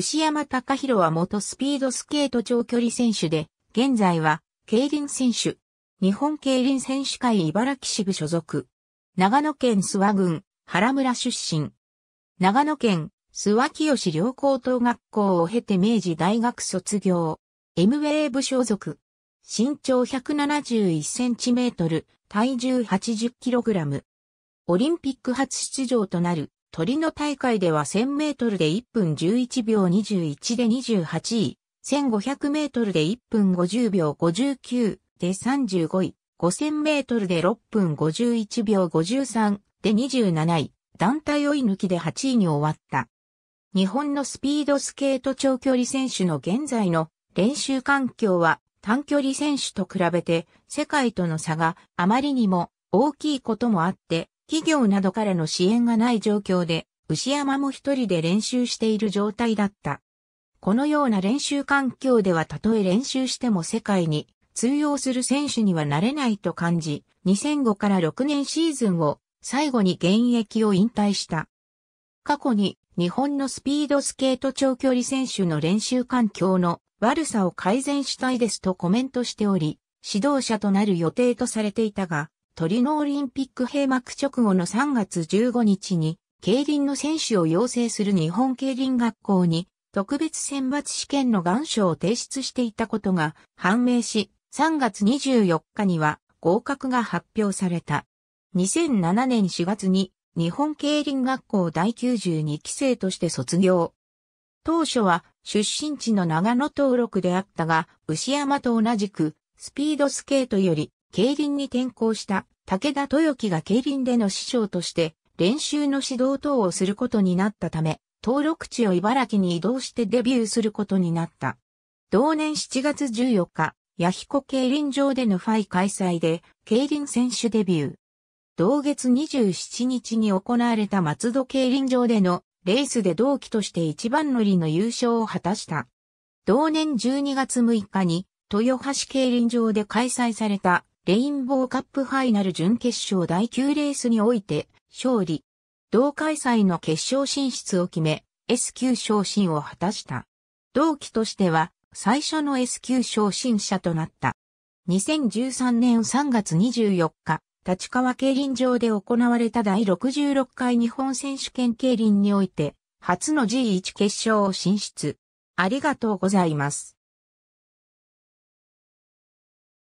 牛山隆弘は元スピードスケート長距離選手で、現在は、競輪選手。日本競輪選手会茨城支部所属。長野県諏訪郡、原村出身。長野県、諏訪清良高等学校を経て明治大学卒業。M ウェーブ所属。身長171センチメートル、体重80キログラム。オリンピック初出場となる鳥の大会では1000メートルで1分11秒21で28位、1500メートルで1分50秒59で35位、5000メートルで6分51秒53で27位、団体追い抜きで8位に終わった。日本のスピードスケート長距離選手の現在の練習環境は短距離選手と比べて世界との差があまりにも大きいこともあって企業などからの支援がない状況で、牛山も一人で練習している状態だった。このような練習環境ではたとえ練習しても世界に通用する選手にはなれないと感じ、2005から6年シーズンを最後に現役を引退した。過去に日本のスピードスケート長距離選手の練習環境の悪さを改善したいですとコメントしており、指導者となる予定とされていたが、トリノオリンピック閉幕直後の3月15日に、競輪の選手を養成する日本競輪学校に、特別選抜試験の願書を提出していたことが判明し、3月24日には合格が発表された。2007年4月に日本競輪学校第92期生として卒業。当初は出身地の長野登録であったが、牛山と同じくスピードスケートより競輪に転向した武田豊樹が競輪での師匠として練習の指導等をすることになったため、登録地を茨城に移動してデビューすることになった。同年7月14日、八彦競輪場でのファイ開催で競輪選手デビュー。同月27日に行われた松戸競輪場でのレースで同期として一番乗りの優勝を果たした。同年12月6日に豊橋競輪場で開催されたレインボーカップファイナル準決勝第9レースにおいて勝利。同開催の決勝進出を決め、S 級昇進を果たした。同期としては最初の S 級昇進者となった。2013年3月24日、立川競輪場で行われた第66回日本選手権競輪において、初の G1 決勝進出。ありがとうございます。